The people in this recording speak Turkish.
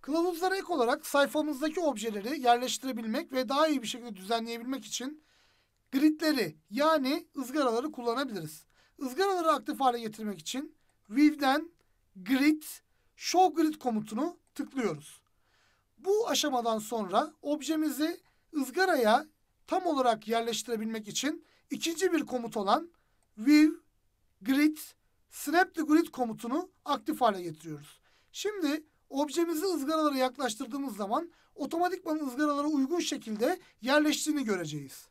Kılavuzlara ek olarak sayfamızdaki objeleri yerleştirebilmek ve daha iyi bir şekilde düzenleyebilmek için gridleri yani ızgaraları kullanabiliriz. Izgaraları aktif hale getirmek için view'den grid show grid komutunu tıklıyoruz. Bu aşamadan sonra objemizi ızgaraya tam olarak yerleştirebilmek için ikinci bir komut olan view grid snap to grid komutunu aktif hale getiriyoruz. Şimdi Objemizi ızgaralara yaklaştırdığımız zaman otomatikman ızgaralara uygun şekilde yerleştiğini göreceğiz.